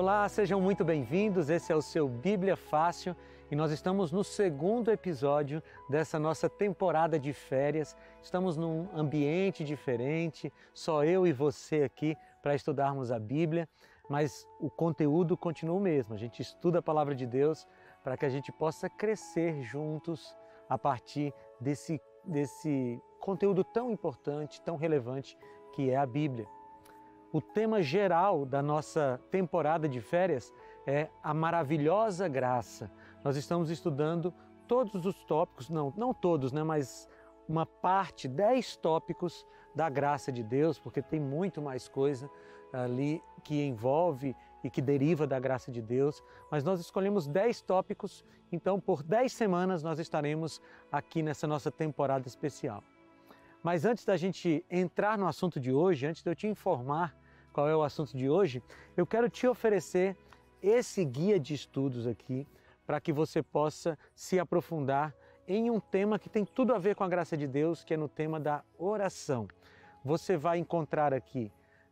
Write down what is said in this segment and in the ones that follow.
Olá, sejam muito bem-vindos. Esse é o seu Bíblia Fácil e nós estamos no segundo episódio dessa nossa temporada de férias. Estamos num ambiente diferente, só eu e você aqui para estudarmos a Bíblia, mas o conteúdo continua o mesmo. A gente estuda a palavra de Deus para que a gente possa crescer juntos a partir desse desse conteúdo tão importante, tão relevante que é a Bíblia. O tema geral da nossa temporada de férias é a maravilhosa graça. Nós estamos estudando todos os tópicos, não, não todos, né, mas uma parte, dez tópicos da graça de Deus, porque tem muito mais coisa ali que envolve e que deriva da graça de Deus, mas nós escolhemos 10 tópicos, então por 10 semanas nós estaremos aqui nessa nossa temporada especial. Mas antes da gente entrar no assunto de hoje, antes de eu te informar qual é o assunto de hoje, eu quero te oferecer esse guia de estudos aqui para que você possa se aprofundar em um tema que tem tudo a ver com a graça de Deus, que é no tema da oração. Você vai encontrar aqui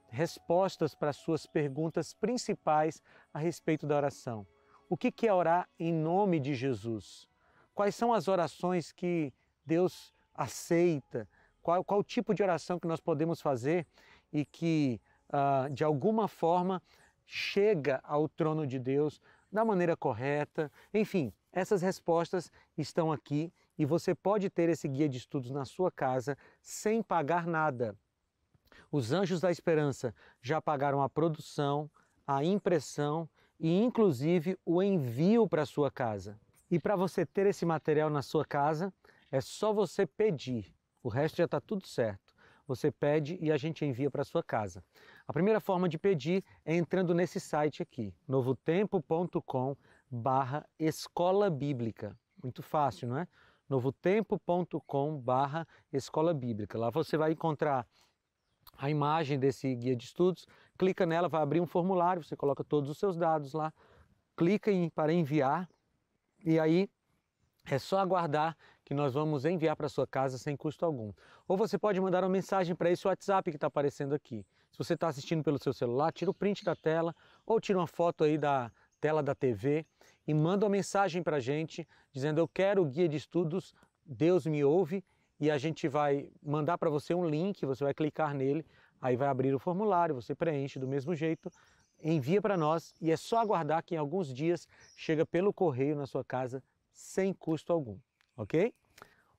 respostas para suas perguntas principais a respeito da oração. O que é orar em nome de Jesus? Quais são as orações que Deus aceita? qual, qual tipo de oração que nós podemos fazer e que, ah, de alguma forma, chega ao trono de Deus da maneira correta. Enfim, essas respostas estão aqui e você pode ter esse guia de estudos na sua casa sem pagar nada. Os Anjos da Esperança já pagaram a produção, a impressão e, inclusive, o envio para sua casa. E para você ter esse material na sua casa, é só você pedir. O resto já está tudo certo. Você pede e a gente envia para sua casa. A primeira forma de pedir é entrando nesse site aqui, novotempo.com/barra escola bíblica. Muito fácil, não é? novotempo.com/barra escola bíblica. Lá você vai encontrar a imagem desse guia de estudos, clica nela, vai abrir um formulário, você coloca todos os seus dados lá, clica em, para enviar e aí é só aguardar que nós vamos enviar para sua casa sem custo algum. Ou você pode mandar uma mensagem para esse WhatsApp que está aparecendo aqui. Se você está assistindo pelo seu celular, tira o print da tela ou tira uma foto aí da tela da TV e manda uma mensagem para a gente dizendo eu quero o guia de estudos, Deus me ouve e a gente vai mandar para você um link, você vai clicar nele, aí vai abrir o formulário, você preenche do mesmo jeito, envia para nós e é só aguardar que em alguns dias chega pelo correio na sua casa sem custo algum ok?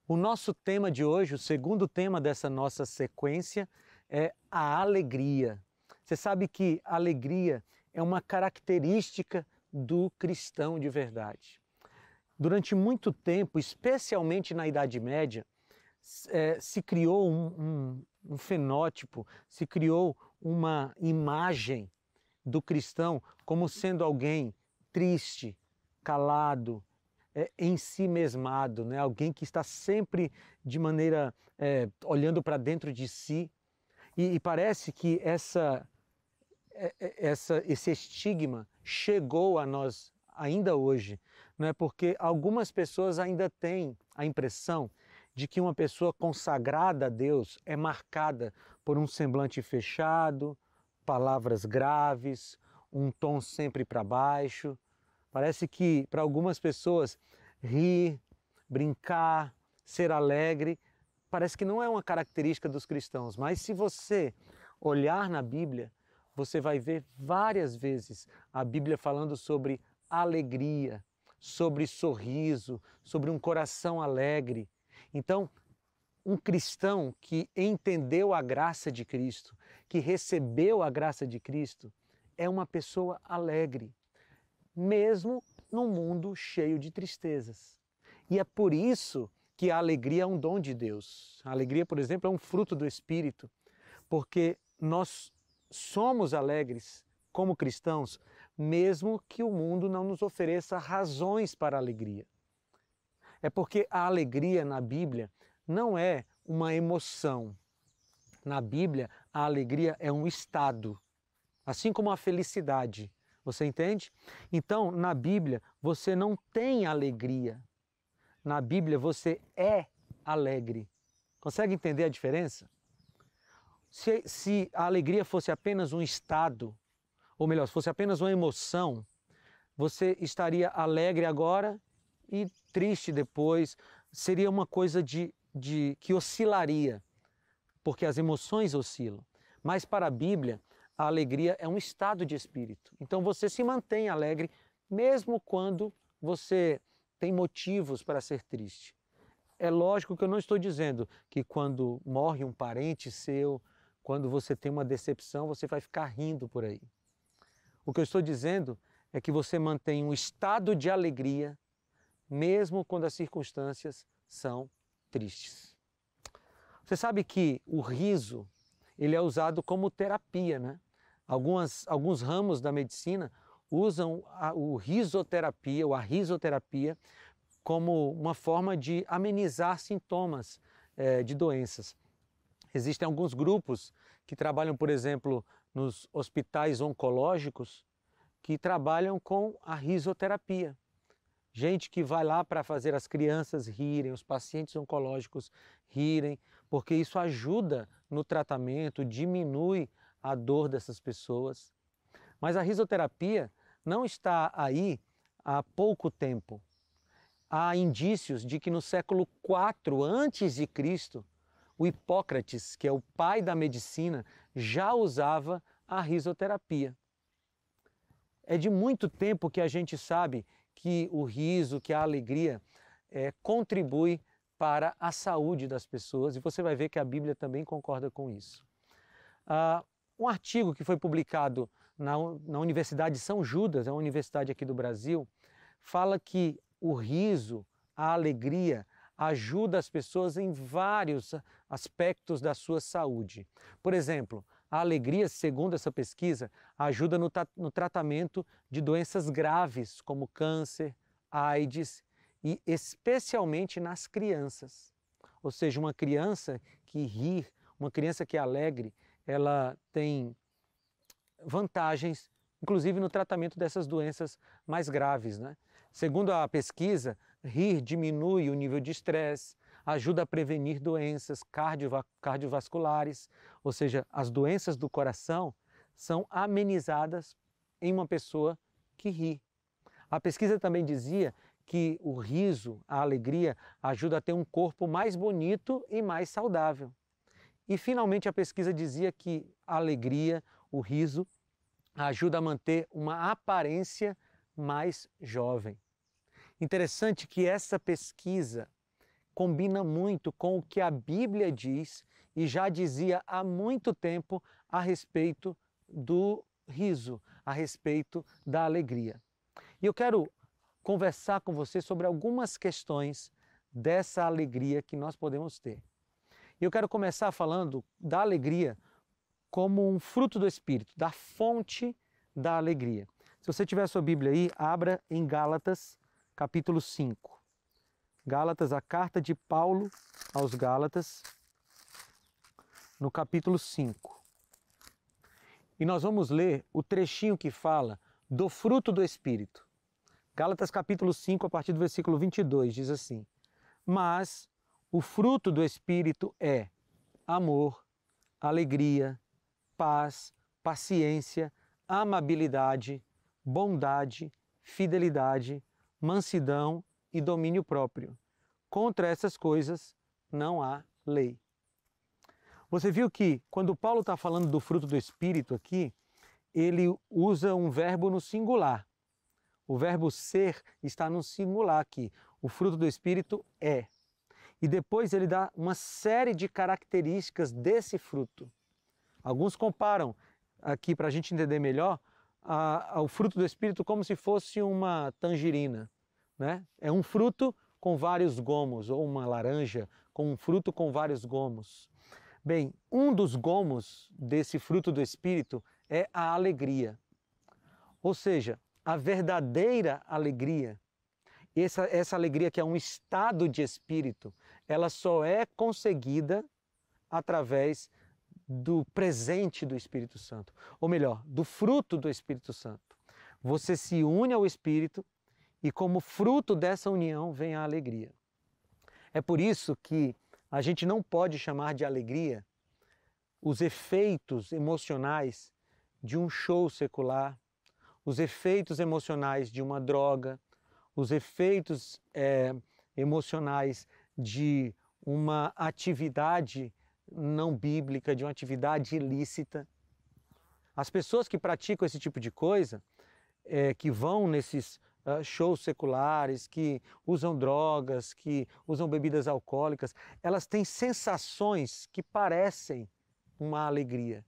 O nosso tema de hoje, o segundo tema dessa nossa sequência, é a alegria. Você sabe que alegria é uma característica do cristão de verdade. Durante muito tempo, especialmente na Idade Média, é, se criou um, um, um fenótipo, se criou uma imagem do cristão como sendo alguém triste, calado, é, em si mesmado, né? alguém que está sempre de maneira é, olhando para dentro de si. E, e parece que essa, é, é, essa, esse estigma chegou a nós ainda hoje, né? porque algumas pessoas ainda têm a impressão de que uma pessoa consagrada a Deus é marcada por um semblante fechado, palavras graves, um tom sempre para baixo, Parece que para algumas pessoas rir, brincar, ser alegre, parece que não é uma característica dos cristãos, mas se você olhar na Bíblia, você vai ver várias vezes a Bíblia falando sobre alegria, sobre sorriso, sobre um coração alegre. Então, um cristão que entendeu a graça de Cristo, que recebeu a graça de Cristo, é uma pessoa alegre mesmo num mundo cheio de tristezas. E é por isso que a alegria é um dom de Deus. A alegria, por exemplo, é um fruto do Espírito, porque nós somos alegres como cristãos, mesmo que o mundo não nos ofereça razões para alegria. É porque a alegria na Bíblia não é uma emoção. Na Bíblia, a alegria é um estado, assim como a felicidade. Você entende? Então, na Bíblia, você não tem alegria. Na Bíblia, você é alegre. Consegue entender a diferença? Se, se a alegria fosse apenas um estado, ou melhor, se fosse apenas uma emoção, você estaria alegre agora e triste depois. Seria uma coisa de, de que oscilaria, porque as emoções oscilam. Mas para a Bíblia, a alegria é um estado de espírito. Então você se mantém alegre mesmo quando você tem motivos para ser triste. É lógico que eu não estou dizendo que quando morre um parente seu, quando você tem uma decepção, você vai ficar rindo por aí. O que eu estou dizendo é que você mantém um estado de alegria mesmo quando as circunstâncias são tristes. Você sabe que o riso, ele é usado como terapia, né? Algumas, alguns ramos da medicina usam a, o risoterapia ou a risoterapia como uma forma de amenizar sintomas é, de doenças. Existem alguns grupos que trabalham, por exemplo, nos hospitais oncológicos, que trabalham com a risoterapia. Gente que vai lá para fazer as crianças rirem, os pacientes oncológicos rirem, porque isso ajuda no tratamento, diminui a dor dessas pessoas. Mas a risoterapia não está aí há pouco tempo. Há indícios de que no século IV antes de Cristo, o Hipócrates, que é o pai da medicina, já usava a risoterapia. É de muito tempo que a gente sabe que o riso, que a alegria é, contribui para a saúde das pessoas, e você vai ver que a Bíblia também concorda com isso. Ah, um artigo que foi publicado na, na Universidade de São Judas, é uma universidade aqui do Brasil, fala que o riso, a alegria, ajuda as pessoas em vários aspectos da sua saúde. Por exemplo, a alegria, segundo essa pesquisa, ajuda no, no tratamento de doenças graves como câncer, AIDS e especialmente nas crianças. Ou seja, uma criança que rir uma criança que é alegre, ela tem vantagens, inclusive no tratamento dessas doenças mais graves. Né? Segundo a pesquisa, rir diminui o nível de estresse, ajuda a prevenir doenças cardiova cardiovasculares, ou seja, as doenças do coração são amenizadas em uma pessoa que ri. A pesquisa também dizia que o riso, a alegria, ajuda a ter um corpo mais bonito e mais saudável. E finalmente a pesquisa dizia que a alegria, o riso, ajuda a manter uma aparência mais jovem. Interessante que essa pesquisa combina muito com o que a Bíblia diz e já dizia há muito tempo a respeito do riso, a respeito da alegria. E eu quero conversar com você sobre algumas questões dessa alegria que nós podemos ter. E eu quero começar falando da alegria como um fruto do Espírito, da fonte da alegria. Se você tiver sua Bíblia aí, abra em Gálatas, capítulo 5. Gálatas, a carta de Paulo aos Gálatas, no capítulo 5. E nós vamos ler o trechinho que fala do fruto do Espírito. Gálatas capítulo 5, a partir do versículo 22, diz assim: Mas o fruto do Espírito é amor, alegria, paz, paciência, amabilidade, bondade, fidelidade, mansidão e domínio próprio. Contra essas coisas não há lei. Você viu que quando Paulo está falando do fruto do Espírito aqui, ele usa um verbo no singular. O verbo ser está no singular aqui. O fruto do Espírito é. E depois ele dá uma série de características desse fruto. Alguns comparam aqui para a gente entender melhor o fruto do Espírito como se fosse uma tangerina. Né? É um fruto com vários gomos, ou uma laranja com um fruto com vários gomos. Bem, um dos gomos desse fruto do Espírito é a alegria. Ou seja, a verdadeira alegria essa, essa alegria que é um estado de espírito, ela só é conseguida através do presente do Espírito Santo, ou melhor, do fruto do Espírito Santo. Você se une ao Espírito e, como fruto dessa união, vem a alegria. É por isso que a gente não pode chamar de alegria os efeitos emocionais de um show secular, os efeitos emocionais de uma droga, os efeitos é, emocionais de uma atividade não bíblica, de uma atividade ilícita. As pessoas que praticam esse tipo de coisa, é, que vão nesses uh, shows seculares, que usam drogas, que usam bebidas alcoólicas, elas têm sensações que parecem uma alegria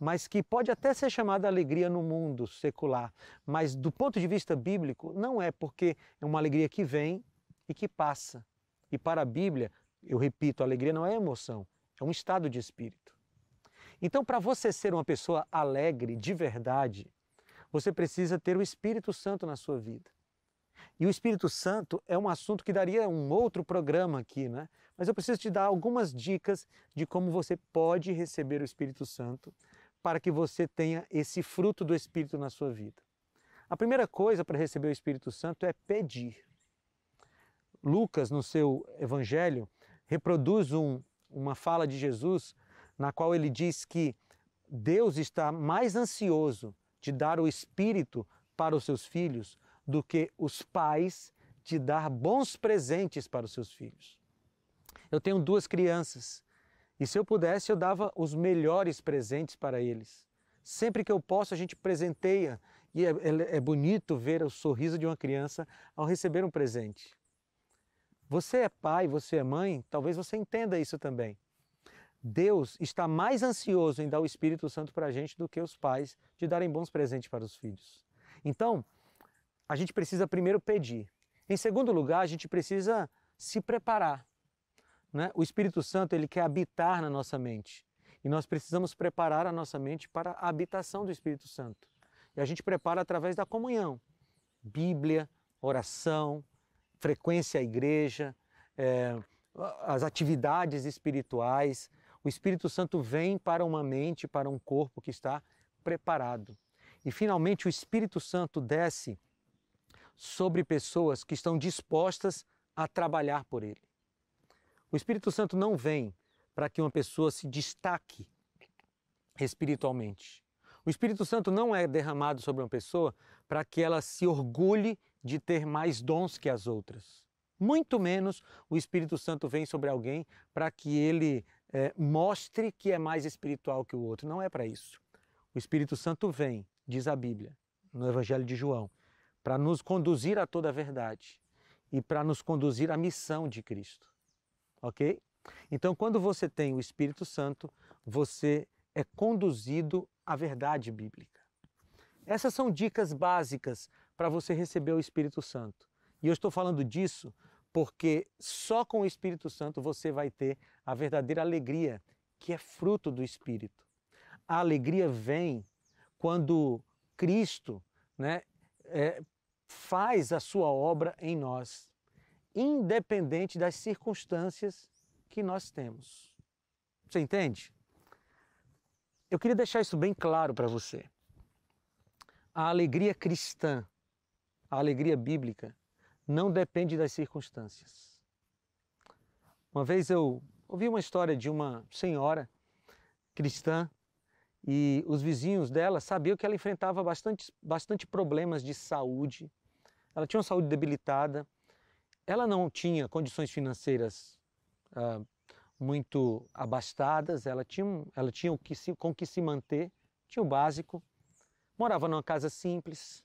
mas que pode até ser chamada alegria no mundo secular, mas do ponto de vista bíblico não é, porque é uma alegria que vem e que passa. E para a Bíblia, eu repito, a alegria não é emoção, é um estado de espírito. Então, para você ser uma pessoa alegre de verdade, você precisa ter o Espírito Santo na sua vida. E o Espírito Santo é um assunto que daria um outro programa aqui, né? Mas eu preciso te dar algumas dicas de como você pode receber o Espírito Santo para que você tenha esse fruto do Espírito na sua vida? A primeira coisa para receber o Espírito Santo é pedir. Lucas, no seu Evangelho, reproduz um, uma fala de Jesus na qual ele diz que Deus está mais ansioso de dar o Espírito para os seus filhos do que os pais de dar bons presentes para os seus filhos. Eu tenho duas crianças e se eu pudesse, eu dava os melhores presentes para eles. Sempre que eu posso, a gente presenteia. E é, é, é bonito ver o sorriso de uma criança ao receber um presente. Você é pai, você é mãe, talvez você entenda isso também. Deus está mais ansioso em dar o Espírito Santo para a gente do que os pais de darem bons presentes para os filhos. Então, a gente precisa primeiro pedir. Em segundo lugar, a gente precisa se preparar. Né? O Espírito Santo ele quer habitar na nossa mente e nós precisamos preparar a nossa mente para a habitação do Espírito Santo. E a gente prepara através da comunhão, Bíblia, oração, frequência à igreja, é, as atividades espirituais. O Espírito Santo vem para uma mente, para um corpo que está preparado. E finalmente o Espírito Santo desce sobre pessoas que estão dispostas a trabalhar por ele. O Espírito Santo não vem para que uma pessoa se destaque espiritualmente. O Espírito Santo não é derramado sobre uma pessoa para que ela se orgulhe de ter mais dons que as outras. Muito menos o Espírito Santo vem sobre alguém para que ele é, mostre que é mais espiritual que o outro. Não é para isso. O Espírito Santo vem, diz a Bíblia, no Evangelho de João, para nos conduzir a toda a verdade e para nos conduzir à missão de Cristo ok? Então, quando você tem o Espírito Santo, você é conduzido à verdade bíblica. Essas são dicas básicas para você receber o Espírito Santo. E eu estou falando disso porque só com o Espírito Santo você vai ter a verdadeira alegria, que é fruto do Espírito. A alegria vem quando Cristo né, é, faz a sua obra em nós independente das circunstâncias que nós temos. Você entende? Eu queria deixar isso bem claro para você. A alegria cristã, a alegria bíblica, não depende das circunstâncias. Uma vez eu ouvi uma história de uma senhora cristã e os vizinhos dela sabiam que ela enfrentava bastante, bastante problemas de saúde. Ela tinha uma saúde debilitada ela não tinha condições financeiras uh, muito abastadas, ela tinha, ela tinha o que se, com que se manter, tinha o básico, morava numa casa simples,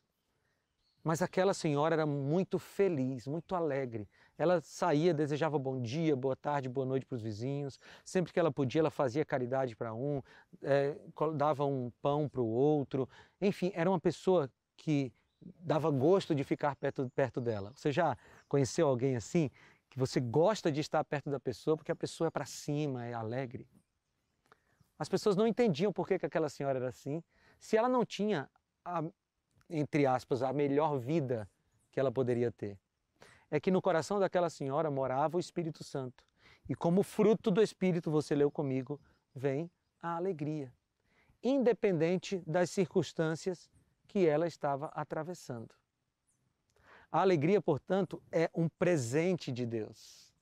mas aquela senhora era muito feliz, muito alegre. Ela saía, desejava bom dia, boa tarde, boa noite para os vizinhos. Sempre que ela podia, ela fazia caridade para um, é, dava um pão para o outro. Enfim, era uma pessoa que dava gosto de ficar perto, perto dela. Ou seja, Conheceu alguém assim? Que você gosta de estar perto da pessoa porque a pessoa é para cima, é alegre. As pessoas não entendiam por que, que aquela senhora era assim, se ela não tinha, a, entre aspas, a melhor vida que ela poderia ter. É que no coração daquela senhora morava o Espírito Santo. E como fruto do Espírito, você leu comigo, vem a alegria, independente das circunstâncias que ela estava atravessando. A alegria, portanto, é um presente de Deus.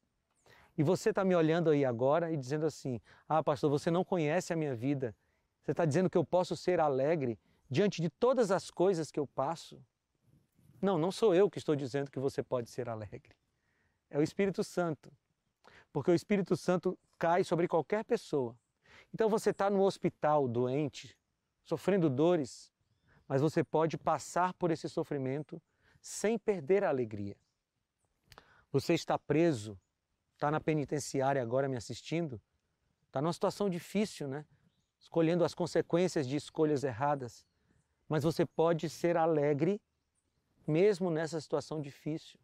E você está me olhando aí agora e dizendo assim: Ah, pastor, você não conhece a minha vida. Você está dizendo que eu posso ser alegre diante de todas as coisas que eu passo? Não, não sou eu que estou dizendo que você pode ser alegre. É o Espírito Santo. Porque o Espírito Santo cai sobre qualquer pessoa. Então você está no hospital doente, sofrendo dores, mas você pode passar por esse sofrimento sem perder a alegria. Você está preso, está na penitenciária agora me assistindo, está numa situação difícil, né? Escolhendo as consequências de escolhas erradas. Mas você pode ser alegre mesmo nessa situação difícil.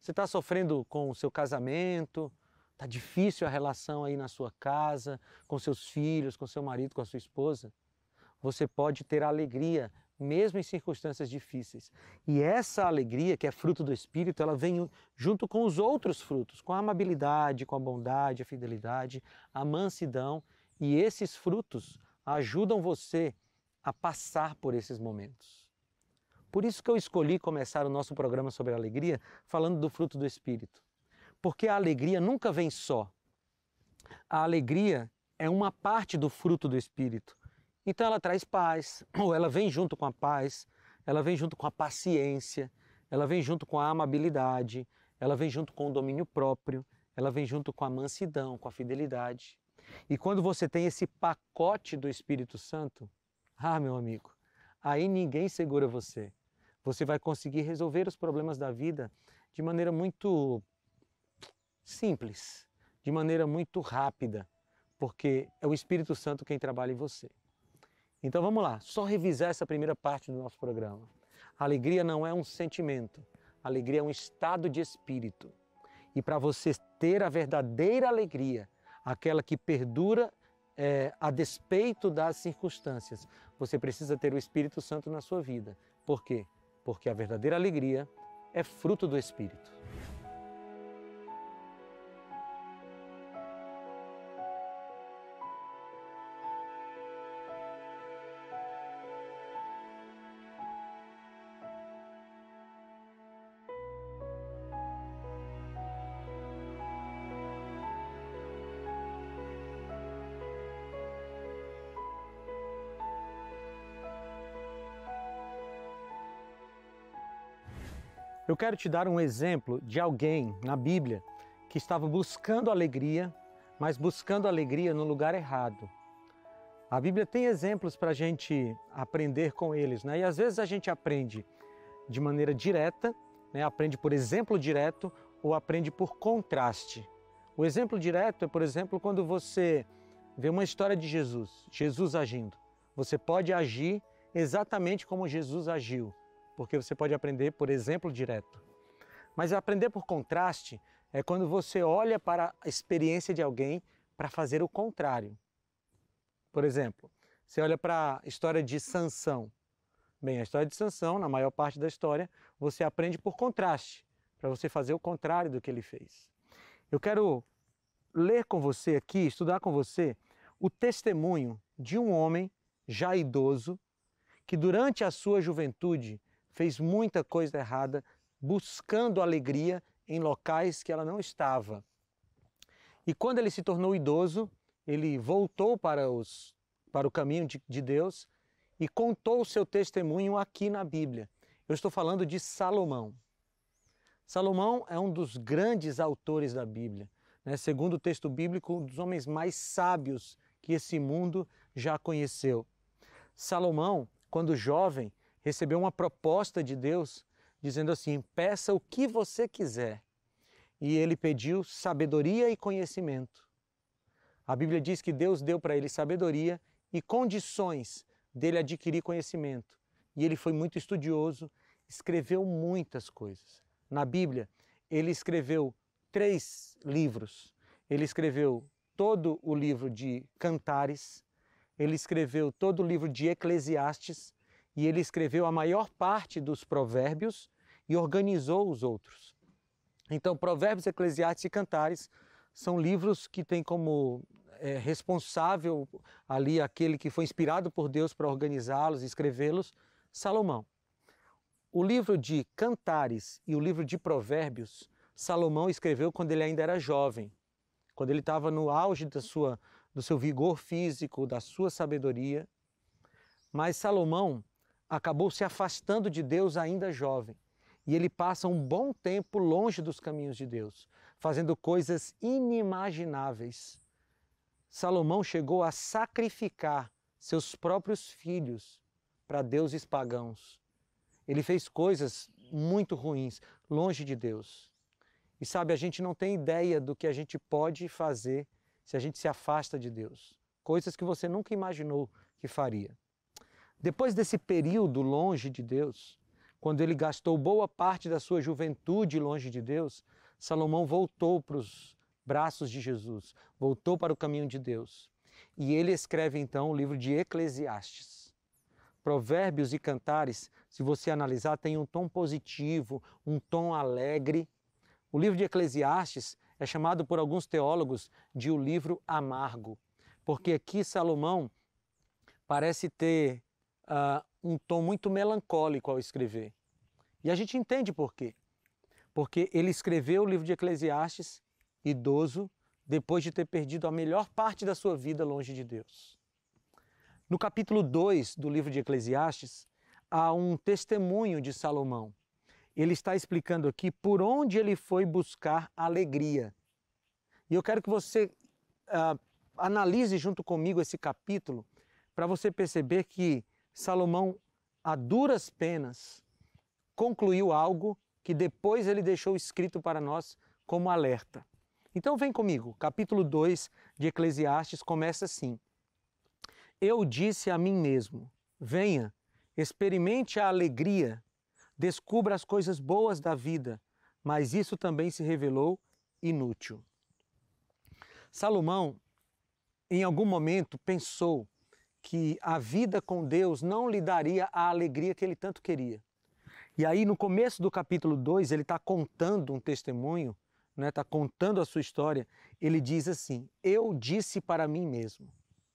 Você está sofrendo com o seu casamento, está difícil a relação aí na sua casa, com seus filhos, com seu marido, com a sua esposa. Você pode ter alegria mesmo em circunstâncias difíceis. E essa alegria, que é fruto do Espírito, ela vem junto com os outros frutos, com a amabilidade, com a bondade, a fidelidade, a mansidão. E esses frutos ajudam você a passar por esses momentos. Por isso que eu escolhi começar o nosso programa sobre alegria falando do fruto do Espírito. Porque a alegria nunca vem só. A alegria é uma parte do fruto do Espírito então ela traz paz, ou ela vem junto com a paz, ela vem junto com a paciência, ela vem junto com a amabilidade, ela vem junto com o domínio próprio, ela vem junto com a mansidão, com a fidelidade. E quando você tem esse pacote do Espírito Santo, ah, meu amigo, aí ninguém segura você. Você vai conseguir resolver os problemas da vida de maneira muito simples, de maneira muito rápida, porque é o Espírito Santo quem trabalha em você. Então vamos lá, só revisar essa primeira parte do nosso programa. alegria não é um sentimento, alegria é um estado de espírito. E para você ter a verdadeira alegria, aquela que perdura é, a despeito das circunstâncias, você precisa ter o Espírito Santo na sua vida. Por quê? Porque a verdadeira alegria é fruto do Espírito. Eu quero te dar um exemplo de alguém na Bíblia que estava buscando alegria, mas buscando alegria no lugar errado. A Bíblia tem exemplos para a gente aprender com eles, né? E às vezes a gente aprende de maneira direta, né? aprende por exemplo direto ou aprende por contraste. O exemplo direto é, por exemplo, quando você vê uma história de Jesus, Jesus agindo. Você pode agir exatamente como Jesus agiu porque você pode aprender por exemplo direto. Mas aprender por contraste é quando você olha para a experiência de alguém para fazer o contrário. Por exemplo, você olha para a história de Sansão. Bem, a história de Sansão, na maior parte da história, você aprende por contraste, para você fazer o contrário do que ele fez. Eu quero ler com você aqui, estudar com você, o testemunho de um homem já idoso que durante a sua juventude fez muita coisa errada, buscando alegria em locais que ela não estava. E quando ele se tornou idoso, ele voltou para, os, para o caminho de, de Deus e contou o seu testemunho aqui na Bíblia. Eu estou falando de Salomão. Salomão é um dos grandes autores da Bíblia. Né? Segundo o texto bíblico, um dos homens mais sábios que esse mundo já conheceu. Salomão, quando jovem, recebeu uma proposta de Deus dizendo assim: peça o que você quiser. E ele pediu sabedoria e conhecimento. A Bíblia diz que Deus deu para ele sabedoria e condições dele adquirir conhecimento. E ele foi muito estudioso, escreveu muitas coisas. Na Bíblia, ele escreveu três livros. Ele escreveu todo o livro de Cantares, ele escreveu todo o livro de Eclesiastes e ele escreveu a maior parte dos provérbios e organizou os outros. Então, Provérbios, Eclesiastes e Cantares são livros que têm como é, responsável ali aquele que foi inspirado por Deus para organizá-los e escrevê-los, Salomão. O livro de Cantares e o livro de Provérbios, Salomão escreveu quando ele ainda era jovem, quando ele estava no auge da sua, do seu vigor físico, da sua sabedoria. Mas Salomão acabou se afastando de Deus ainda jovem. E ele passa um bom tempo longe dos caminhos de Deus, fazendo coisas inimagináveis. Salomão chegou a sacrificar seus próprios filhos para deuses pagãos. Ele fez coisas muito ruins, longe de Deus. E sabe, a gente não tem ideia do que a gente pode fazer se a gente se afasta de Deus. Coisas que você nunca imaginou que faria. Depois desse período longe de Deus, quando ele gastou boa parte da sua juventude longe de Deus, Salomão voltou para os braços de Jesus, voltou para o caminho de Deus. E ele escreve então o livro de Eclesiastes. Provérbios e cantares, se você analisar, tem um tom positivo, um tom alegre. O livro de Eclesiastes é chamado por alguns teólogos de o livro amargo, porque aqui Salomão parece ter uh, um tom muito melancólico ao escrever. E a gente entende por quê. Porque ele escreveu o livro de Eclesiastes, idoso, depois de ter perdido a melhor parte da sua vida longe de Deus. No capítulo 2 do livro de Eclesiastes, há um testemunho de Salomão. Ele está explicando aqui por onde ele foi buscar alegria. E eu quero que você uh, analise junto comigo esse capítulo para você perceber que Salomão, a duras penas, concluiu algo que depois ele deixou escrito para nós como alerta. Então vem comigo, capítulo 2 de Eclesiastes começa assim: Eu disse a mim mesmo: Venha, experimente a alegria, descubra as coisas boas da vida, mas isso também se revelou inútil. Salomão, em algum momento, pensou que a vida com Deus não lhe daria a alegria que ele tanto queria. E aí, no começo do capítulo 2, ele está contando um testemunho, está né? Tá contando a sua história. Ele diz assim: Eu disse para mim mesmo.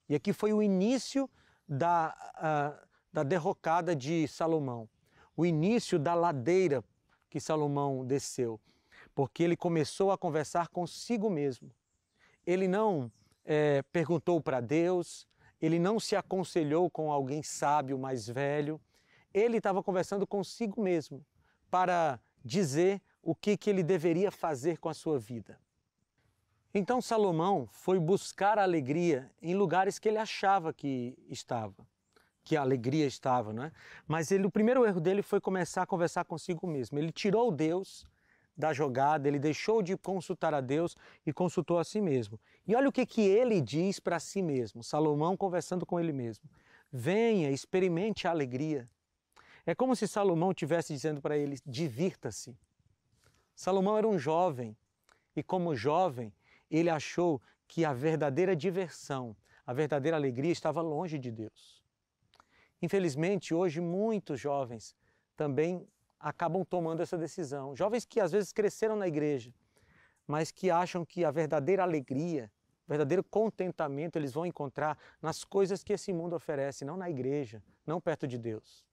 E aqui foi o início da, da derrocada de Salomão, o início da ladeira que Salomão desceu, porque ele começou a conversar consigo mesmo. Ele não é, perguntou para Deus, ele não se aconselhou com alguém sábio, mais velho. Ele estava conversando consigo mesmo para dizer o que, que ele deveria fazer com a sua vida. Então Salomão foi buscar a alegria em lugares que ele achava que estava, que a alegria estava, não é? Mas ele, o primeiro erro dele foi começar a conversar consigo mesmo. Ele tirou Deus da jogada, ele deixou de consultar a Deus e consultou a si mesmo. E olha o que, que ele diz para si mesmo, Salomão conversando com ele mesmo. Venha, experimente a alegria. É como se Salomão estivesse dizendo para ele: divirta-se. Salomão era um jovem e, como jovem, ele achou que a verdadeira diversão, a verdadeira alegria estava longe de Deus. Infelizmente, hoje muitos jovens também acabam tomando essa decisão. Jovens que às vezes cresceram na igreja, mas que acham que a verdadeira alegria, o verdadeiro contentamento eles vão encontrar nas coisas que esse mundo oferece, não na igreja, não perto de Deus.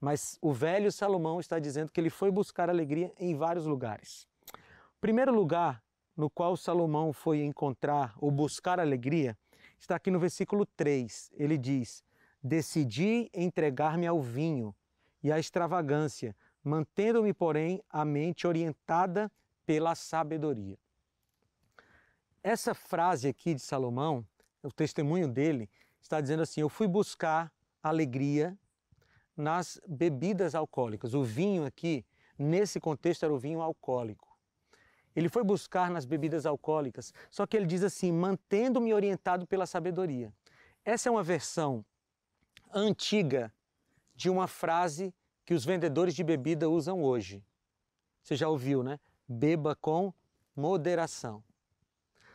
Mas o velho Salomão está dizendo que ele foi buscar alegria em vários lugares. O primeiro lugar no qual Salomão foi encontrar ou buscar alegria está aqui no versículo 3. Ele diz: Decidi entregar-me ao vinho e a extravagância, mantendo-me, porém, a mente orientada pela sabedoria. Essa frase aqui de Salomão, o testemunho dele, está dizendo assim: Eu fui buscar alegria nas bebidas alcoólicas. O vinho aqui, nesse contexto, era o vinho alcoólico. Ele foi buscar nas bebidas alcoólicas, só que ele diz assim: mantendo-me orientado pela sabedoria. Essa é uma versão antiga de uma frase que os vendedores de bebida usam hoje. Você já ouviu, né? Beba com moderação.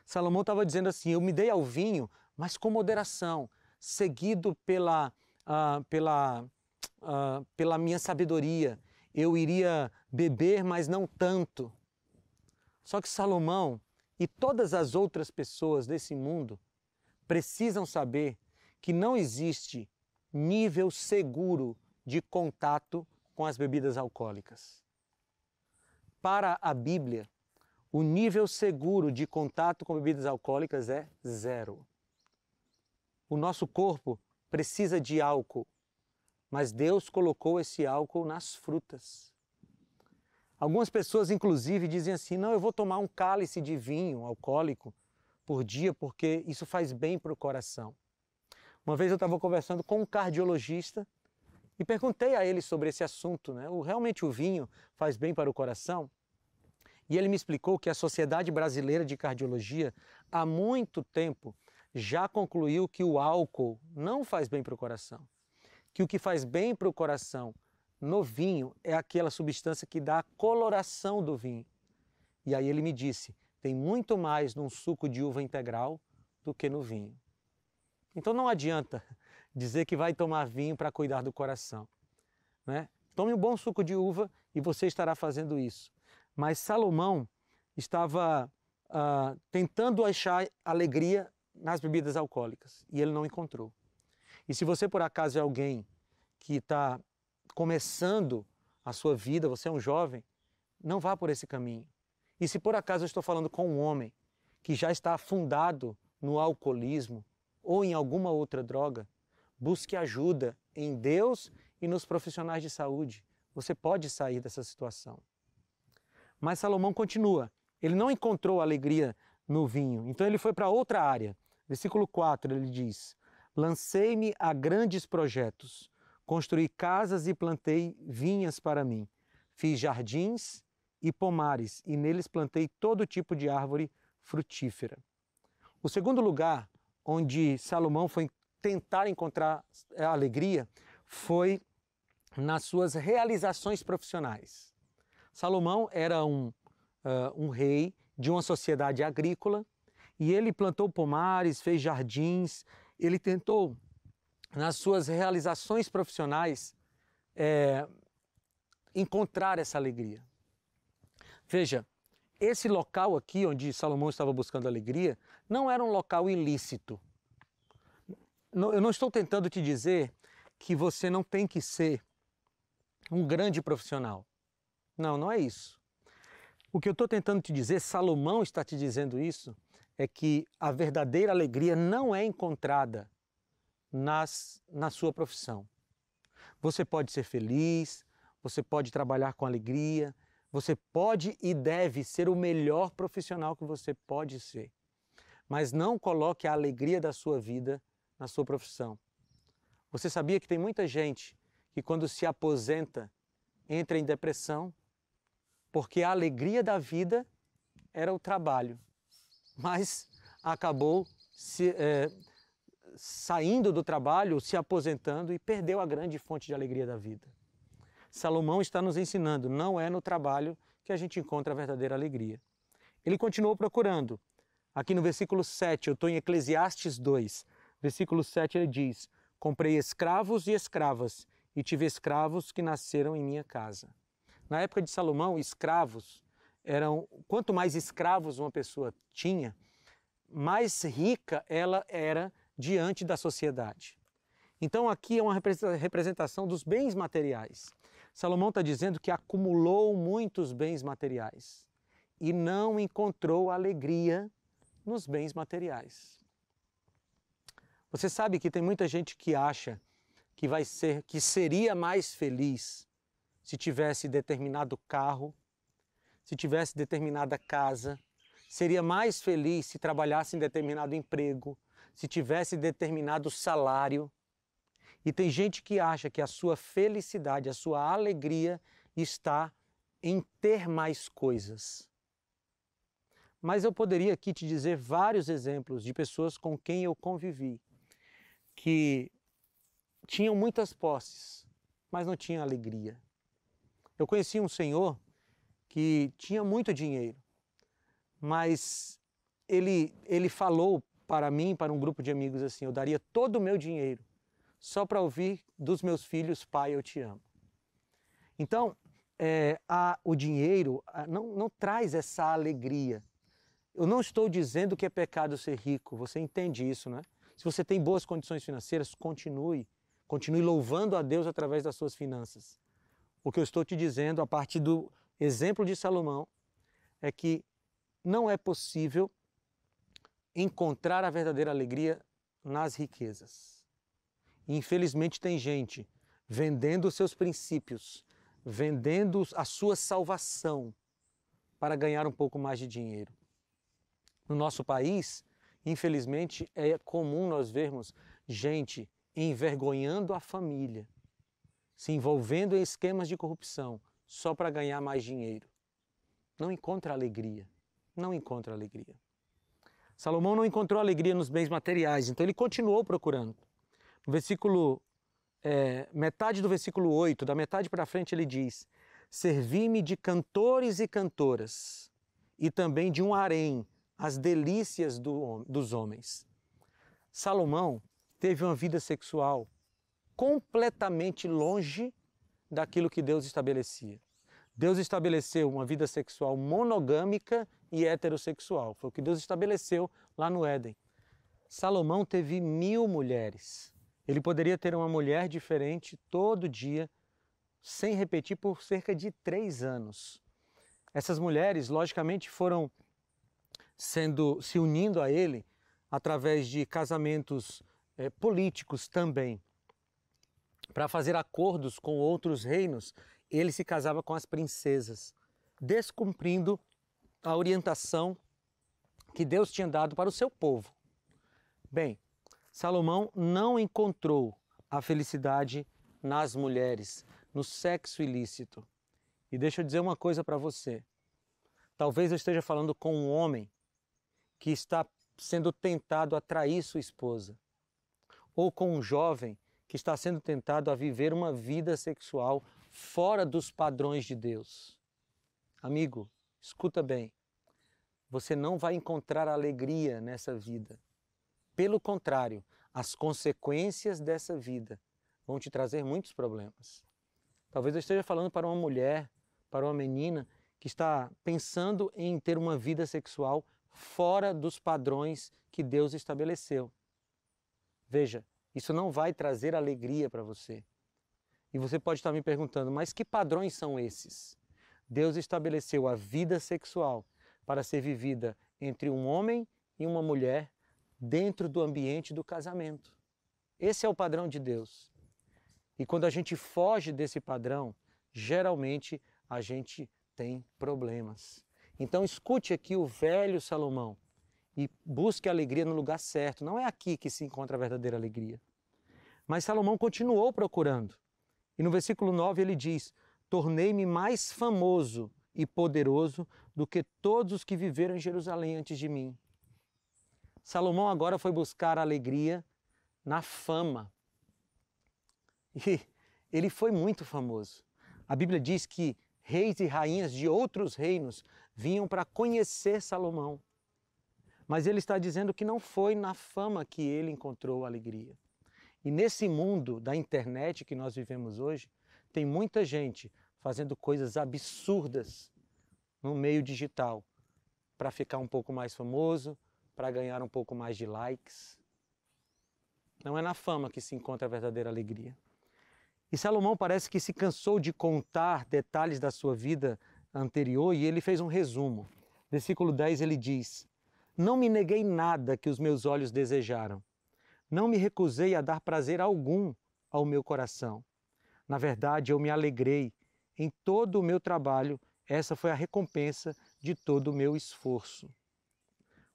Salomão estava dizendo assim: Eu me dei ao vinho, mas com moderação, seguido pela, ah, pela, ah, pela minha sabedoria. Eu iria beber, mas não tanto. Só que Salomão e todas as outras pessoas desse mundo precisam saber que não existe nível seguro de contato com as bebidas alcoólicas. Para a Bíblia, o nível seguro de contato com bebidas alcoólicas é zero. O nosso corpo precisa de álcool, mas Deus colocou esse álcool nas frutas. Algumas pessoas, inclusive, dizem assim: não, eu vou tomar um cálice de vinho alcoólico por dia porque isso faz bem para o coração. Uma vez eu estava conversando com um cardiologista e perguntei a ele sobre esse assunto, né? O, realmente o vinho faz bem para o coração? E ele me explicou que a Sociedade Brasileira de Cardiologia há muito tempo já concluiu que o álcool não faz bem para o coração, que o que faz bem para o coração no vinho é aquela substância que dá a coloração do vinho. E aí ele me disse: tem muito mais num suco de uva integral do que no vinho. Então não adianta dizer que vai tomar vinho para cuidar do coração. Né? Tome um bom suco de uva e você estará fazendo isso. Mas Salomão estava uh, tentando achar alegria nas bebidas alcoólicas e ele não encontrou. E se você por acaso é alguém que está começando a sua vida, você é um jovem, não vá por esse caminho. E se por acaso eu estou falando com um homem que já está afundado no alcoolismo, ou em alguma outra droga, busque ajuda em Deus e nos profissionais de saúde. Você pode sair dessa situação. Mas Salomão continua. Ele não encontrou alegria no vinho, então ele foi para outra área. Versículo 4 ele diz: Lancei-me a grandes projetos, construí casas e plantei vinhas para mim. Fiz jardins e pomares, e neles plantei todo tipo de árvore frutífera. O segundo lugar onde Salomão foi tentar encontrar eh, alegria foi nas suas realizações profissionais. Salomão era um, uh, um rei de uma sociedade agrícola e ele plantou pomares, fez jardins, ele tentou, nas suas realizações profissionais, é, encontrar essa alegria. Veja, esse local aqui onde Salomão estava buscando alegria não era um local ilícito. Eu não estou tentando te dizer que você não tem que ser um grande profissional. Não, não é isso. O que eu estou tentando te dizer, Salomão está te dizendo isso, é que a verdadeira alegria não é encontrada nas, na sua profissão. Você pode ser feliz, você pode trabalhar com alegria, você pode e deve ser o melhor profissional que você pode ser. Mas não coloque a alegria da sua vida na sua profissão. Você sabia que tem muita gente que, quando se aposenta, entra em depressão? Porque a alegria da vida era o trabalho, mas acabou se, é, saindo do trabalho, se aposentando e perdeu a grande fonte de alegria da vida. Salomão está nos ensinando, não é no trabalho que a gente encontra a verdadeira alegria. Ele continuou procurando. Aqui no versículo 7, eu estou em Eclesiastes 2, versículo 7 ele diz: Comprei escravos e escravas, e tive escravos que nasceram em minha casa. Na época de Salomão, escravos eram. Quanto mais escravos uma pessoa tinha, mais rica ela era diante da sociedade. Então aqui é uma representação dos bens materiais. Salomão está dizendo que acumulou muitos bens materiais e não encontrou alegria nos bens materiais. Você sabe que tem muita gente que acha que vai ser, que seria mais feliz se tivesse determinado carro, se tivesse determinada casa, seria mais feliz se trabalhasse em determinado emprego, se tivesse determinado salário. E tem gente que acha que a sua felicidade, a sua alegria está em ter mais coisas. Mas eu poderia aqui te dizer vários exemplos de pessoas com quem eu convivi que tinham muitas posses, mas não tinham alegria. Eu conheci um senhor que tinha muito dinheiro, mas ele, ele falou para mim, para um grupo de amigos assim: eu daria todo o meu dinheiro só para ouvir dos meus filhos, pai, eu te amo. Então, é, a, o dinheiro a, não, não traz essa alegria. Eu não estou dizendo que é pecado ser rico, você entende isso, né? Se você tem boas condições financeiras, continue. Continue louvando a Deus através das suas finanças. O que eu estou te dizendo, a partir do exemplo de Salomão, é que não é possível encontrar a verdadeira alegria nas riquezas. Infelizmente, tem gente vendendo seus princípios, vendendo a sua salvação para ganhar um pouco mais de dinheiro. No nosso país, infelizmente, é comum nós vermos gente envergonhando a família, se envolvendo em esquemas de corrupção só para ganhar mais dinheiro. Não encontra alegria. Não encontra alegria. Salomão não encontrou alegria nos bens materiais, então ele continuou procurando versículo, é, metade do versículo 8, da metade para frente, ele diz: Servi-me de cantores e cantoras, e também de um harém, as delícias do, dos homens. Salomão teve uma vida sexual completamente longe daquilo que Deus estabelecia. Deus estabeleceu uma vida sexual monogâmica e heterossexual. Foi o que Deus estabeleceu lá no Éden. Salomão teve mil mulheres. Ele poderia ter uma mulher diferente todo dia, sem repetir, por cerca de três anos. Essas mulheres, logicamente, foram sendo se unindo a ele através de casamentos eh, políticos também. Para fazer acordos com outros reinos, ele se casava com as princesas, descumprindo a orientação que Deus tinha dado para o seu povo. Bem, Salomão não encontrou a felicidade nas mulheres, no sexo ilícito. E deixa eu dizer uma coisa para você. Talvez eu esteja falando com um homem que está sendo tentado a trair sua esposa, ou com um jovem que está sendo tentado a viver uma vida sexual fora dos padrões de Deus. Amigo, escuta bem. Você não vai encontrar alegria nessa vida. Pelo contrário, as consequências dessa vida vão te trazer muitos problemas. Talvez eu esteja falando para uma mulher, para uma menina que está pensando em ter uma vida sexual fora dos padrões que Deus estabeleceu. Veja, isso não vai trazer alegria para você. E você pode estar me perguntando, mas que padrões são esses? Deus estabeleceu a vida sexual para ser vivida entre um homem e uma mulher dentro do ambiente do casamento. Esse é o padrão de Deus. E quando a gente foge desse padrão, geralmente a gente tem problemas. Então escute aqui o velho Salomão e busque a alegria no lugar certo. Não é aqui que se encontra a verdadeira alegria. Mas Salomão continuou procurando. E no versículo 9 ele diz: Tornei-me mais famoso e poderoso do que todos os que viveram em Jerusalém antes de mim. Salomão agora foi buscar alegria na fama. E ele foi muito famoso. A Bíblia diz que reis e rainhas de outros reinos vinham para conhecer Salomão. Mas ele está dizendo que não foi na fama que ele encontrou alegria. E nesse mundo da internet que nós vivemos hoje, tem muita gente fazendo coisas absurdas no meio digital para ficar um pouco mais famoso, para ganhar um pouco mais de likes. Não é na fama que se encontra a verdadeira alegria. E Salomão parece que se cansou de contar detalhes da sua vida anterior e ele fez um resumo. Versículo 10 ele diz: Não me neguei nada que os meus olhos desejaram. Não me recusei a dar prazer algum ao meu coração. Na verdade, eu me alegrei em todo o meu trabalho. Essa foi a recompensa de todo o meu esforço.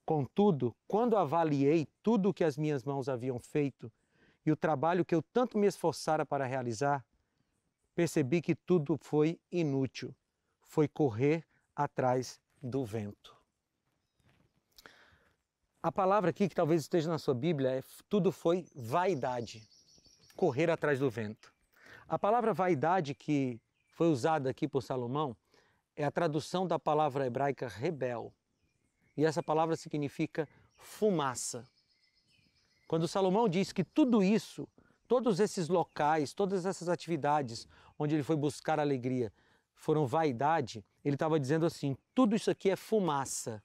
Contudo, quando avaliei tudo o que as minhas mãos haviam feito e o trabalho que eu tanto me esforçara para realizar, percebi que tudo foi inútil. Foi correr atrás do vento. A palavra aqui que talvez esteja na sua Bíblia é tudo foi vaidade. Correr atrás do vento. A palavra vaidade que foi usada aqui por Salomão é a tradução da palavra hebraica rebel. E essa palavra significa fumaça. Quando Salomão diz que tudo isso, todos esses locais, todas essas atividades onde ele foi buscar alegria foram vaidade, ele estava dizendo assim: tudo isso aqui é fumaça.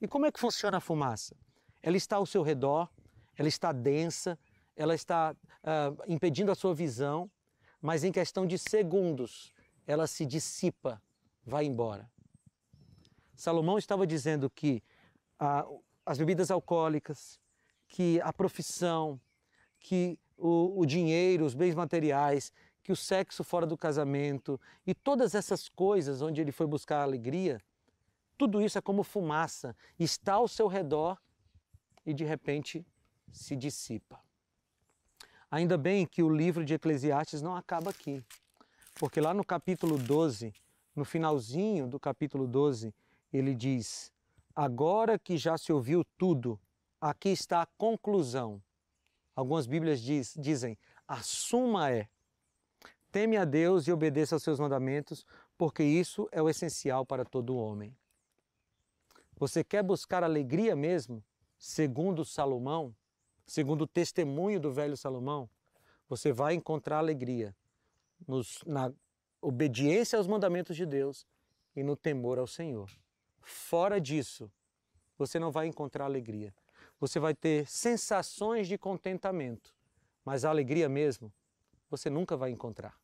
E como é que funciona a fumaça? Ela está ao seu redor, ela está densa, ela está uh, impedindo a sua visão, mas em questão de segundos ela se dissipa, vai embora. Salomão estava dizendo que a, as bebidas alcoólicas, que a profissão, que o, o dinheiro, os bens materiais, que o sexo fora do casamento e todas essas coisas onde ele foi buscar a alegria, tudo isso é como fumaça, está ao seu redor e de repente se dissipa. Ainda bem que o livro de Eclesiastes não acaba aqui, porque lá no capítulo 12, no finalzinho do capítulo 12, ele diz: Agora que já se ouviu tudo, aqui está a conclusão. Algumas Bíblias diz, dizem: A suma é: teme a Deus e obedeça aos seus mandamentos, porque isso é o essencial para todo homem. Você quer buscar alegria mesmo? Segundo Salomão, segundo o testemunho do velho Salomão, você vai encontrar alegria nos, na obediência aos mandamentos de Deus e no temor ao Senhor. Fora disso, você não vai encontrar alegria. Você vai ter sensações de contentamento, mas a alegria mesmo você nunca vai encontrar.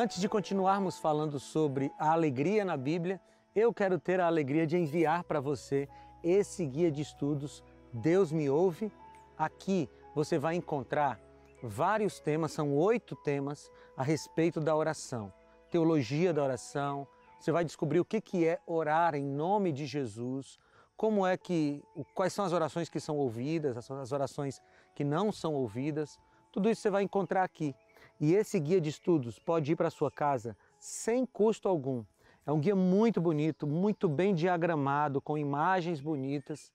Antes de continuarmos falando sobre a alegria na Bíblia, eu quero ter a alegria de enviar para você esse guia de estudos Deus me ouve. Aqui você vai encontrar vários temas, são oito temas a respeito da oração, teologia da oração. Você vai descobrir o que que é orar em nome de Jesus, como é que, quais são as orações que são ouvidas, as orações que não são ouvidas. Tudo isso você vai encontrar aqui. E esse guia de estudos pode ir para sua casa sem custo algum. É um guia muito bonito, muito bem diagramado, com imagens bonitas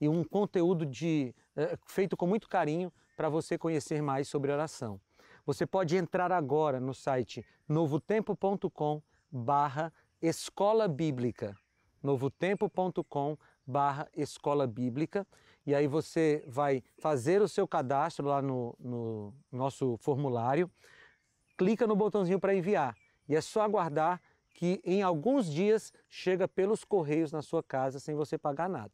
e um conteúdo de, eh, feito com muito carinho para você conhecer mais sobre oração. Você pode entrar agora no site novotempo.com barra escola bíblica novotempo.com barra escola bíblica e aí você vai fazer o seu cadastro lá no, no nosso formulário, clica no botãozinho para enviar. E é só aguardar que em alguns dias chega pelos correios na sua casa sem você pagar nada.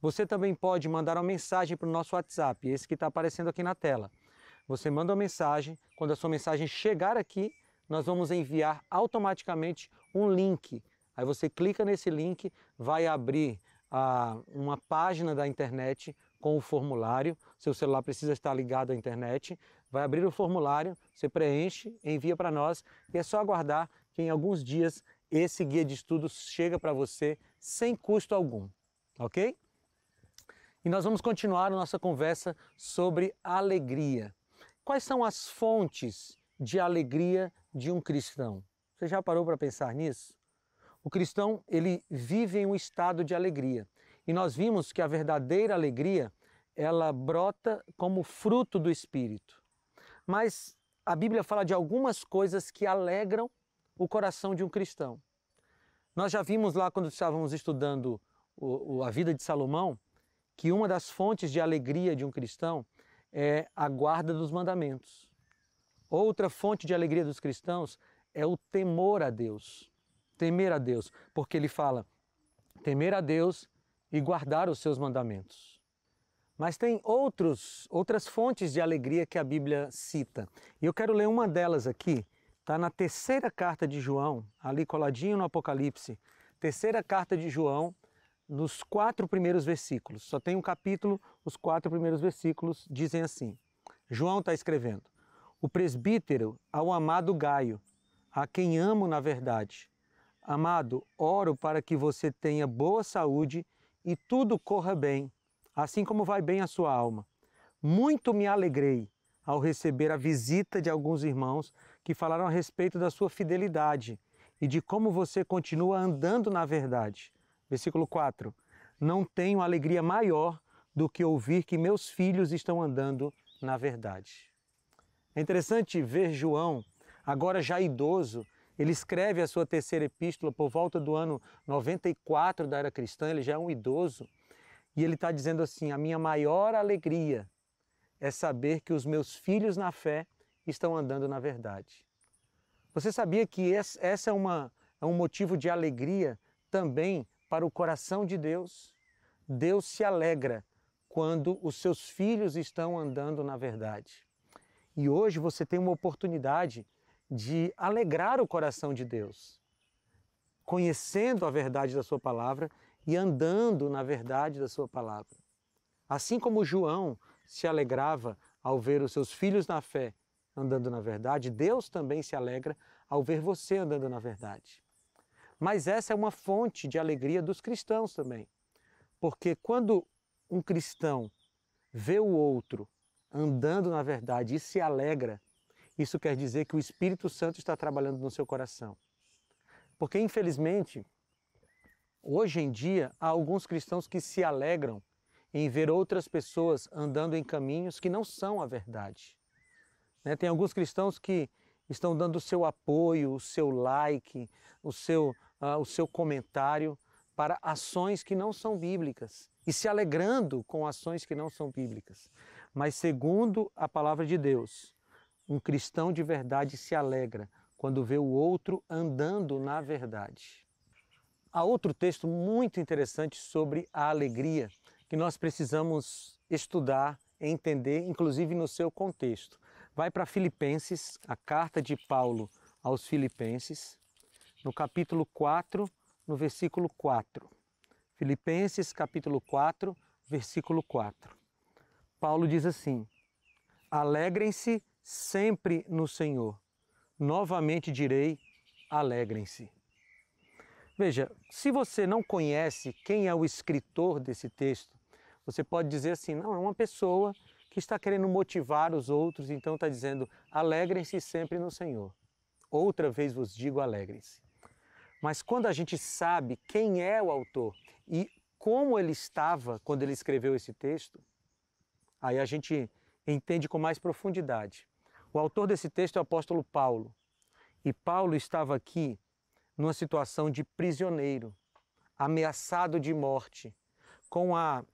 Você também pode mandar uma mensagem para o nosso WhatsApp, esse que está aparecendo aqui na tela. Você manda uma mensagem, quando a sua mensagem chegar aqui, nós vamos enviar automaticamente um link. Aí você clica nesse link, vai abrir a uma página da internet com o formulário. Seu celular precisa estar ligado à internet. Vai abrir o formulário, você preenche, envia para nós e é só aguardar que em alguns dias esse guia de estudos chega para você sem custo algum, ok? E nós vamos continuar a nossa conversa sobre alegria. Quais são as fontes de alegria de um cristão? Você já parou para pensar nisso? O cristão, ele vive em um estado de alegria. E nós vimos que a verdadeira alegria, ela brota como fruto do espírito. Mas a Bíblia fala de algumas coisas que alegram o coração de um cristão. Nós já vimos lá quando estávamos estudando o, o, a vida de Salomão que uma das fontes de alegria de um cristão é a guarda dos mandamentos. Outra fonte de alegria dos cristãos é o temor a Deus temer a Deus, porque ele fala temer a Deus e guardar os seus mandamentos. Mas tem outros, outras fontes de alegria que a Bíblia cita. E eu quero ler uma delas aqui. Está na terceira carta de João, ali coladinho no Apocalipse. Terceira carta de João, nos quatro primeiros versículos. Só tem um capítulo, os quatro primeiros versículos dizem assim: João está escrevendo: O presbítero ao amado Gaio, a quem amo na verdade, Amado, oro para que você tenha boa saúde e tudo corra bem, assim como vai bem a sua alma. Muito me alegrei ao receber a visita de alguns irmãos que falaram a respeito da sua fidelidade e de como você continua andando na verdade. Versículo 4. Não tenho alegria maior do que ouvir que meus filhos estão andando na verdade. É interessante ver João, agora já idoso, ele escreve a sua terceira epístola por volta do ano 94 da era cristã, ele já é um idoso, e ele está dizendo assim: A minha maior alegria é saber que os meus filhos na fé estão andando na verdade. Você sabia que essa é, uma, é um motivo de alegria também para o coração de Deus? Deus se alegra quando os seus filhos estão andando na verdade. E hoje você tem uma oportunidade de alegrar o coração de Deus, conhecendo a verdade da Sua palavra e andando na verdade da Sua palavra. Assim como João se alegrava ao ver os seus filhos na fé andando na verdade, Deus também se alegra ao ver você andando na verdade. Mas essa é uma fonte de alegria dos cristãos também. Porque quando um cristão vê o outro andando na verdade e se alegra, isso quer dizer que o Espírito Santo está trabalhando no seu coração. Porque, infelizmente, hoje em dia, há alguns cristãos que se alegram em ver outras pessoas andando em caminhos que não são a verdade. Né? Tem alguns cristãos que estão dando o seu apoio, o seu like, o seu, uh, o seu comentário para ações que não são bíblicas e se alegrando com ações que não são bíblicas. Mas, segundo a palavra de Deus, um cristão de verdade se alegra quando vê o outro andando na verdade. Há outro texto muito interessante sobre a alegria que nós precisamos estudar, entender, inclusive no seu contexto. Vai para Filipenses, a carta de Paulo aos Filipenses, no capítulo 4, no versículo 4. Filipenses, capítulo 4, versículo 4. Paulo diz assim: Alegrem-se sempre no Senhor. Novamente direi: alegrem-se. Veja, se você não conhece quem é o escritor desse texto, você pode dizer assim: não, é uma pessoa que está querendo motivar os outros, então está dizendo: alegrem-se sempre no Senhor. Outra vez vos digo: alegrem-se. Mas quando a gente sabe quem é o autor e como ele estava quando ele escreveu esse texto, aí a gente entende com mais profundidade. O autor desse texto é o apóstolo Paulo. E Paulo estava aqui numa situação de prisioneiro, ameaçado de morte, com a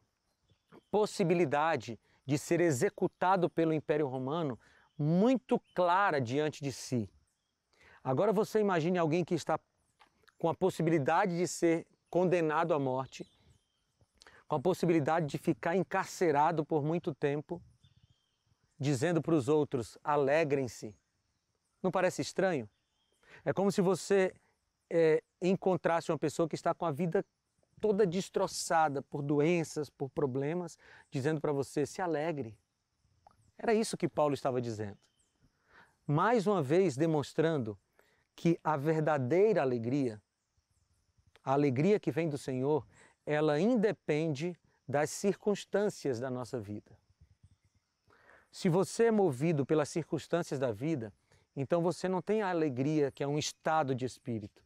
possibilidade de ser executado pelo Império Romano muito clara diante de si. Agora você imagine alguém que está com a possibilidade de ser condenado à morte, com a possibilidade de ficar encarcerado por muito tempo dizendo para os outros: alegrem-se. Não parece estranho? É como se você é, encontrasse uma pessoa que está com a vida toda destroçada por doenças, por problemas, dizendo para você: se alegre. Era isso que Paulo estava dizendo. Mais uma vez demonstrando que a verdadeira alegria, a alegria que vem do Senhor, ela independe das circunstâncias da nossa vida. Se você é movido pelas circunstâncias da vida, então você não tem a alegria, que é um estado de espírito.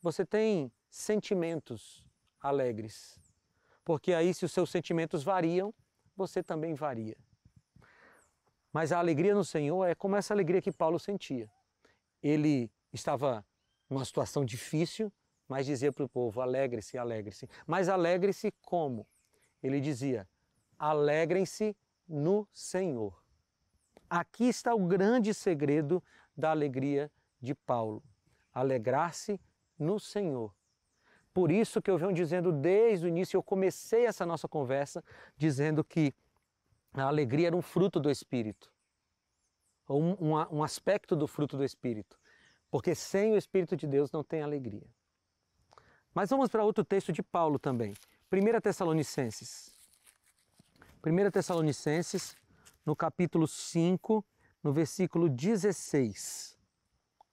Você tem sentimentos alegres. Porque aí, se os seus sentimentos variam, você também varia. Mas a alegria no Senhor é como essa alegria que Paulo sentia. Ele estava numa situação difícil, mas dizia para o povo: alegre-se, alegre-se. Mas alegre-se como? Ele dizia: alegrem-se no Senhor. Aqui está o grande segredo da alegria de Paulo: alegrar-se no Senhor. Por isso que eu venho dizendo desde o início, eu comecei essa nossa conversa dizendo que a alegria era um fruto do Espírito, ou um, um, um aspecto do fruto do Espírito, porque sem o Espírito de Deus não tem alegria. Mas vamos para outro texto de Paulo também, 1 Tessalonicenses. 1 Tessalonicenses, no capítulo 5, no versículo 16.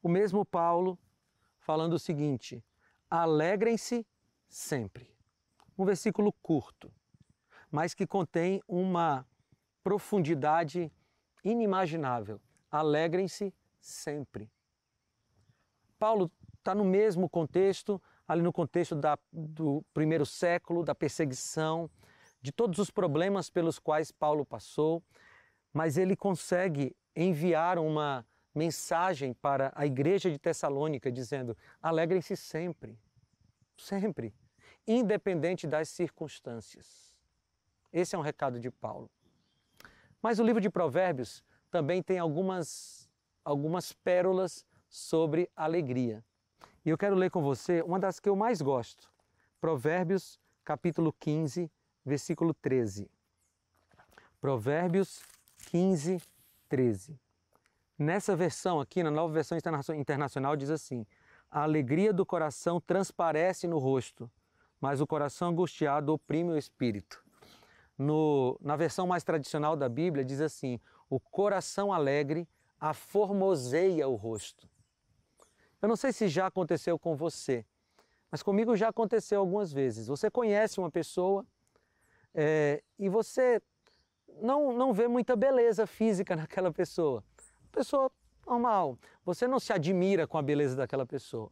O mesmo Paulo falando o seguinte: alegrem-se sempre. Um versículo curto, mas que contém uma profundidade inimaginável. Alegrem-se sempre. Paulo está no mesmo contexto, ali no contexto da, do primeiro século, da perseguição, de todos os problemas pelos quais Paulo passou mas ele consegue enviar uma mensagem para a igreja de Tessalônica dizendo: alegrem-se sempre, sempre, independente das circunstâncias. Esse é um recado de Paulo. Mas o livro de Provérbios também tem algumas, algumas pérolas sobre alegria. E eu quero ler com você uma das que eu mais gosto. Provérbios, capítulo 15, versículo 13. Provérbios 15, 13. Nessa versão aqui, na nova versão internacional, diz assim: A alegria do coração transparece no rosto, mas o coração angustiado oprime o espírito. No, na versão mais tradicional da Bíblia, diz assim: O coração alegre aformoseia o rosto. Eu não sei se já aconteceu com você, mas comigo já aconteceu algumas vezes. Você conhece uma pessoa é, e você não, não vê muita beleza física naquela pessoa. Pessoa normal. Você não se admira com a beleza daquela pessoa.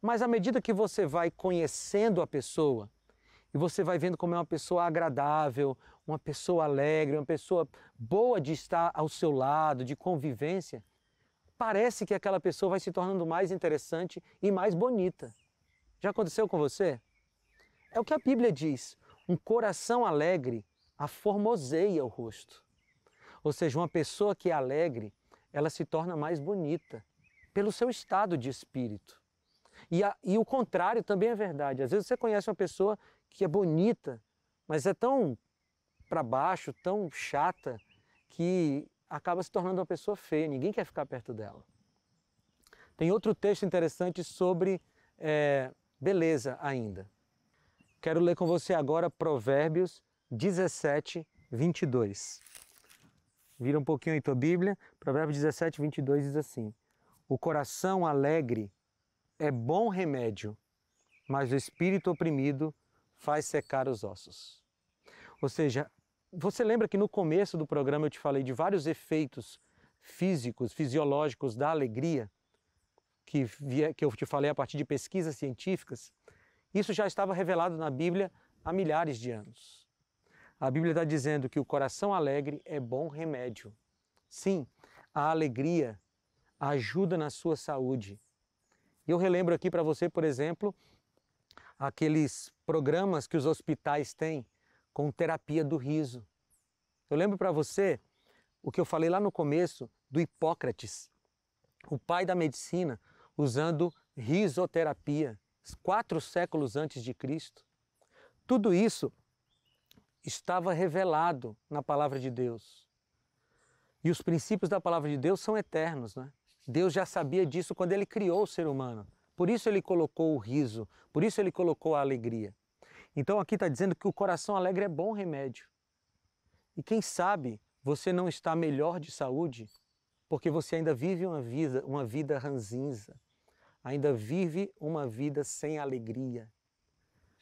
Mas à medida que você vai conhecendo a pessoa, e você vai vendo como é uma pessoa agradável, uma pessoa alegre, uma pessoa boa de estar ao seu lado, de convivência, parece que aquela pessoa vai se tornando mais interessante e mais bonita. Já aconteceu com você? É o que a Bíblia diz: um coração alegre aformoseia o rosto. Ou seja, uma pessoa que é alegre, ela se torna mais bonita pelo seu estado de espírito. E, a, e o contrário também é verdade. Às vezes você conhece uma pessoa que é bonita, mas é tão para baixo, tão chata, que acaba se tornando uma pessoa feia, ninguém quer ficar perto dela. Tem outro texto interessante sobre é, beleza ainda. Quero ler com você agora Provérbios 17, 22. Vira um pouquinho aí tua Bíblia. Provérbios 17, 22 diz assim: O coração alegre é bom remédio, mas o espírito oprimido faz secar os ossos. Ou seja, você lembra que no começo do programa eu te falei de vários efeitos físicos, fisiológicos da alegria, que, via, que eu te falei a partir de pesquisas científicas? Isso já estava revelado na Bíblia há milhares de anos. A Bíblia está dizendo que o coração alegre é bom remédio. Sim, a alegria ajuda na sua saúde. eu relembro aqui para você, por exemplo, aqueles programas que os hospitais têm com terapia do riso. Eu lembro para você o que eu falei lá no começo do Hipócrates, o pai da medicina, usando risoterapia, quatro séculos antes de Cristo. Tudo isso estava revelado na palavra de Deus. E os princípios da palavra de Deus são eternos, né? Deus já sabia disso quando ele criou o ser humano. Por isso ele colocou o riso, por isso ele colocou a alegria. Então aqui está dizendo que o coração alegre é bom remédio. E quem sabe você não está melhor de saúde porque você ainda vive uma vida, uma vida ranzinza, ainda vive uma vida sem alegria.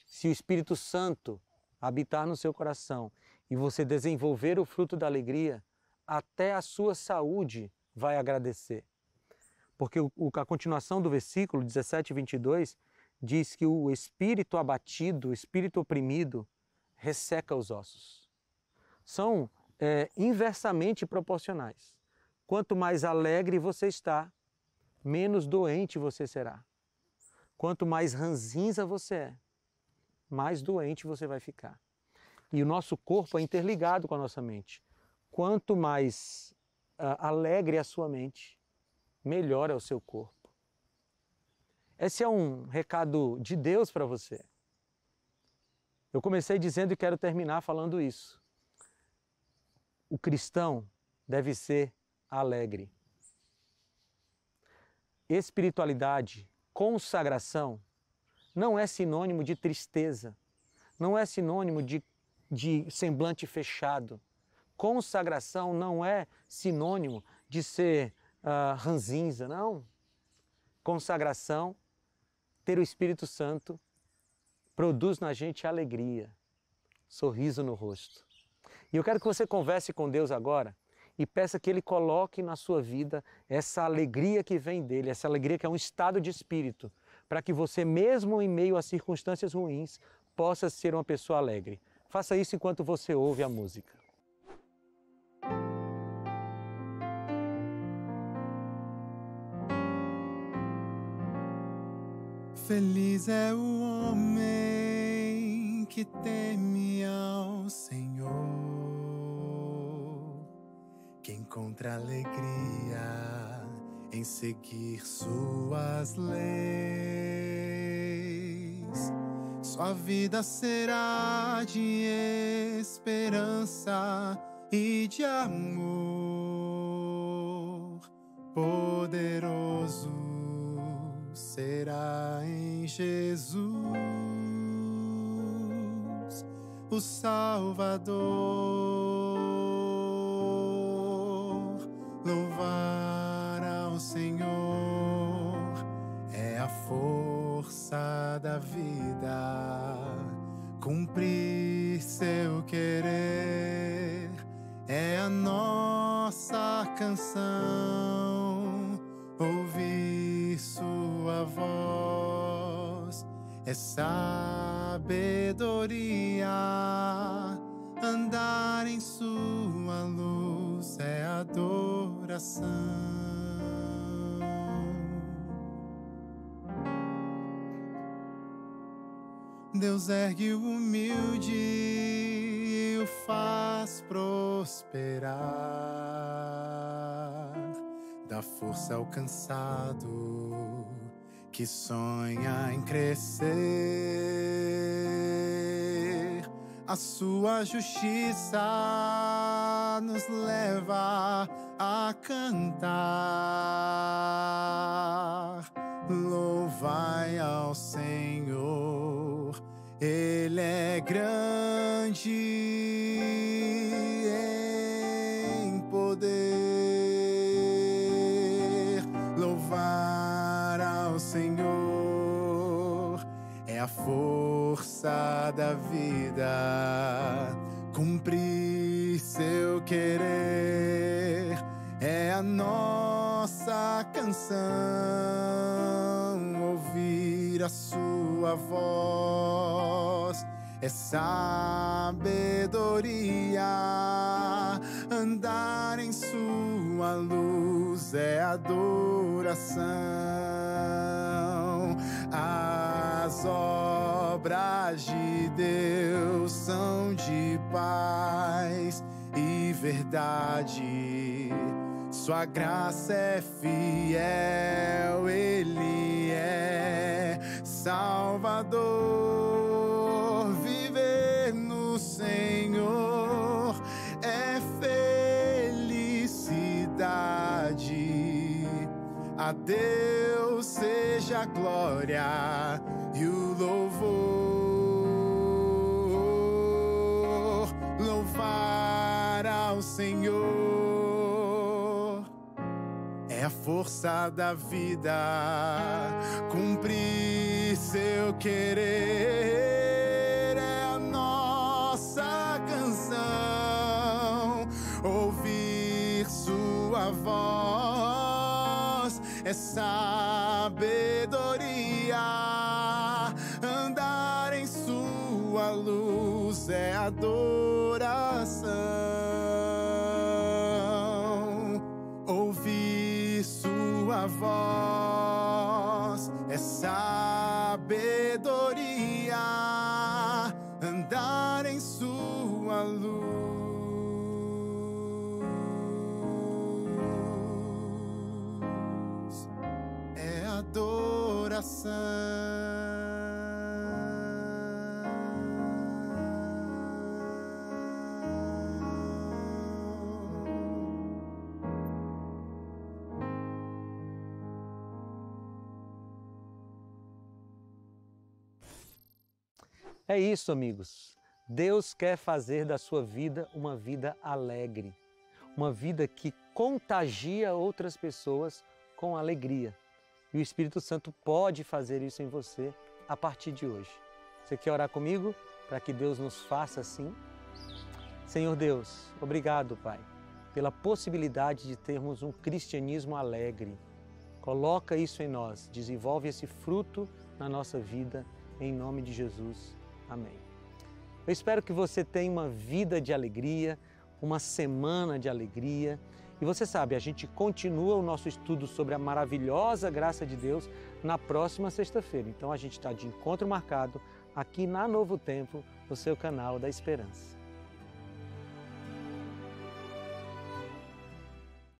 Se o Espírito Santo habitar no seu coração e você desenvolver o fruto da alegria, até a sua saúde vai agradecer. Porque a continuação do versículo 17 e 22 diz que o espírito abatido, o espírito oprimido, resseca os ossos. São é, inversamente proporcionais. Quanto mais alegre você está, menos doente você será. Quanto mais ranzinza você é, mais doente você vai ficar. E o nosso corpo é interligado com a nossa mente. Quanto mais uh, alegre é a sua mente, melhor é o seu corpo. Esse é um recado de Deus para você. Eu comecei dizendo e quero terminar falando isso. O cristão deve ser alegre. Espiritualidade, consagração não é sinônimo de tristeza, não é sinônimo de, de semblante fechado. Consagração não é sinônimo de ser uh, ranzinza, não. Consagração, ter o Espírito Santo, produz na gente alegria, sorriso no rosto. E eu quero que você converse com Deus agora e peça que Ele coloque na sua vida essa alegria que vem dele, essa alegria que é um estado de espírito para que você, mesmo em meio a circunstâncias ruins, possa ser uma pessoa alegre. Faça isso enquanto você ouve a música. Feliz é o homem que teme ao Senhor, que encontra alegria em seguir suas leis. Sua vida será de esperança e de amor. Poderoso será em Jesus, o Salvador. vida cumprir seu querer é a nossa canção. Ouvir sua voz é sabedoria. Andar em sua luz é adoração. Deus ergue o humilde e o faz prosperar. Dá força ao cansado que sonha em crescer. A sua justiça nos leva a cantar. Louvai ao Senhor ele é grande em poder. Louvar ao Senhor é a força da vida. Cumprir seu querer é a nossa canção. Ouvir a sua tua voz é sabedoria. Andar em sua luz é adoração. As obras de Deus são de paz e verdade. Sua graça é fiel, Ele é Salvador. Viver no Senhor é felicidade. A Deus seja a glória e o louvor. Louvar ao Senhor é a força da vida. Cumprir seu querer é a nossa canção. Ouvir sua voz é sabedoria. Andar em sua luz é a dor. coração. É isso, amigos. Deus quer fazer da sua vida uma vida alegre, uma vida que contagia outras pessoas com alegria. E o Espírito Santo pode fazer isso em você a partir de hoje. Você quer orar comigo para que Deus nos faça assim? Senhor Deus, obrigado, Pai, pela possibilidade de termos um cristianismo alegre. Coloca isso em nós, desenvolve esse fruto na nossa vida, em nome de Jesus. Amém. Eu espero que você tenha uma vida de alegria, uma semana de alegria e você sabe, a gente continua o nosso estudo sobre a maravilhosa graça de Deus na próxima sexta-feira. Então a gente está de encontro marcado aqui na Novo Tempo, no seu canal da Esperança.